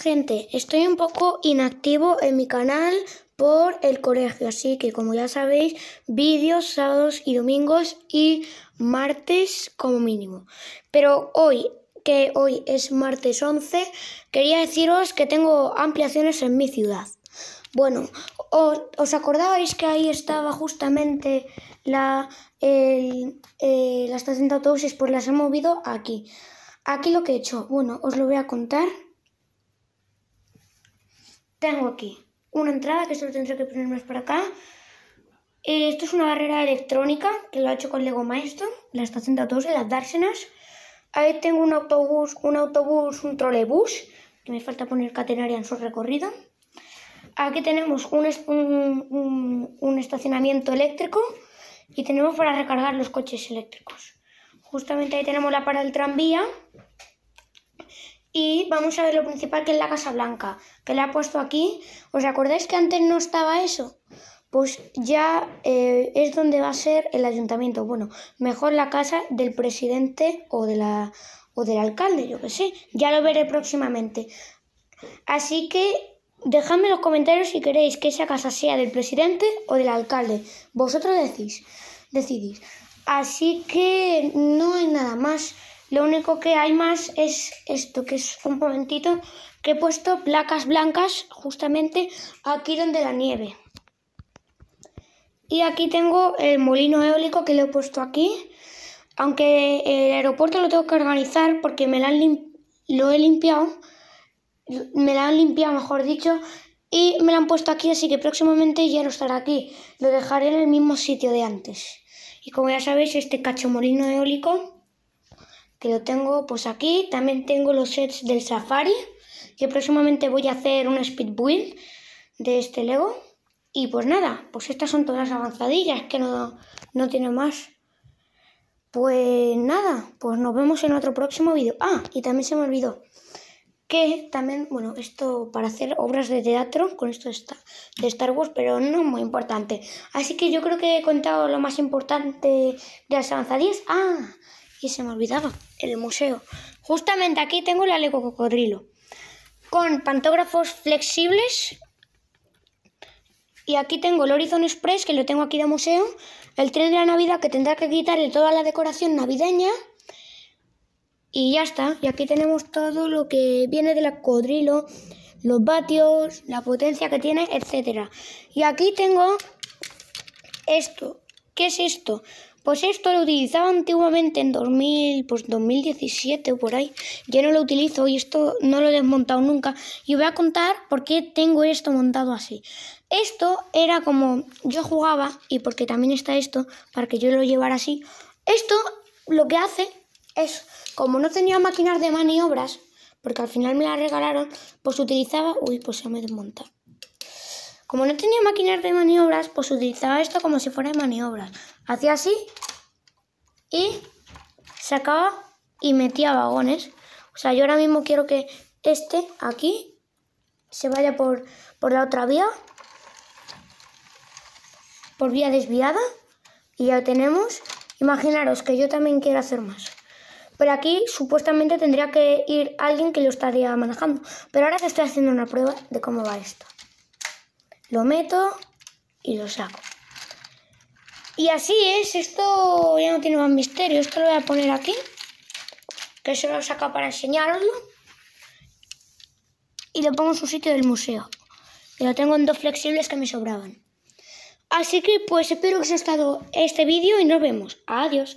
Gente, estoy un poco inactivo en mi canal por el colegio, así que como ya sabéis, vídeos sábados y domingos y martes como mínimo. Pero hoy, que hoy es martes 11, quería deciros que tengo ampliaciones en mi ciudad. Bueno, ¿os acordabais que ahí estaba justamente la, eh, la estación de autobuses? Pues las he movido aquí. Aquí lo que he hecho, bueno, os lo voy a contar tengo aquí una entrada que solo tendré que poner más para acá. Eh, esto es una barrera electrónica que lo ha hecho con Lego Maestro, la estación de autobuses, las Dársenas. Ahí tengo un autobús, un autobús, un trolebús, que me falta poner catenaria en su recorrido. Aquí tenemos un, un estacionamiento eléctrico y tenemos para recargar los coches eléctricos. Justamente ahí tenemos la para el tranvía y vamos a ver lo principal que es la Casa Blanca, que la ha puesto aquí. ¿Os acordáis que antes no estaba eso? Pues ya eh, es donde va a ser el ayuntamiento. Bueno, mejor la casa del presidente o, de la, o del alcalde, yo que sé. Ya lo veré próximamente. Así que dejadme en los comentarios si queréis que esa casa sea del presidente o del alcalde. Vosotros decís, decidís. Así que no hay nada más. Lo único que hay más es esto, que es un momentito, que he puesto placas blancas justamente aquí donde la nieve. Y aquí tengo el molino eólico que lo he puesto aquí. Aunque el aeropuerto lo tengo que organizar porque me lo, han lo he limpiado. Me lo han limpiado, mejor dicho. Y me lo han puesto aquí, así que próximamente ya no estará aquí. Lo dejaré en el mismo sitio de antes. Y como ya sabéis, este cacho molino eólico que lo tengo pues aquí. También tengo los sets del Safari, que próximamente voy a hacer un speed build de este Lego. Y pues nada, pues estas son todas las avanzadillas, que no, no tiene más. Pues nada, pues nos vemos en otro próximo vídeo. Ah, y también se me olvidó que también, bueno, esto para hacer obras de teatro, con esto de Star Wars, pero no muy importante. Así que yo creo que he contado lo más importante de las avanzadillas. Ah, y se me olvidaba, el museo. Justamente aquí tengo el aleco cocodrilo, con pantógrafos flexibles. Y aquí tengo el Horizon Express, que lo tengo aquí de museo, el tren de la Navidad, que tendrá que quitarle toda la decoración navideña. Y ya está, y aquí tenemos todo lo que viene del cocodrilo, los vatios, la potencia que tiene, etcétera Y aquí tengo esto, ¿Qué es esto? Pues esto lo utilizaba antiguamente en 2000, pues 2017 o por ahí. Ya no lo utilizo y esto no lo he desmontado nunca. Y voy a contar por qué tengo esto montado así. Esto era como yo jugaba y porque también está esto, para que yo lo llevara así. Esto lo que hace es, como no tenía máquinas de maniobras, porque al final me la regalaron, pues utilizaba... Uy, pues se me desmonta. Como no tenía máquinas de maniobras, pues utilizaba esto como si fuera de maniobras. Hacía así y sacaba y metía vagones. O sea, yo ahora mismo quiero que este aquí se vaya por, la otra vía, por vía desviada. Y ya tenemos. Imaginaros que yo también quiero hacer más. Pero aquí supuestamente tendría que ir alguien que lo estaría manejando. Pero ahora que estoy haciendo una prueba de cómo va esto. Lo meto y lo saco. Y así es, esto ya no tiene más misterio. Esto lo voy a poner aquí, que se lo saca para enseñaroslo. Y lo pongo en su sitio del museo. Y lo tengo en dos flexibles que me sobraban. Así que pues espero que os haya gustado este vídeo y nos vemos. Adiós.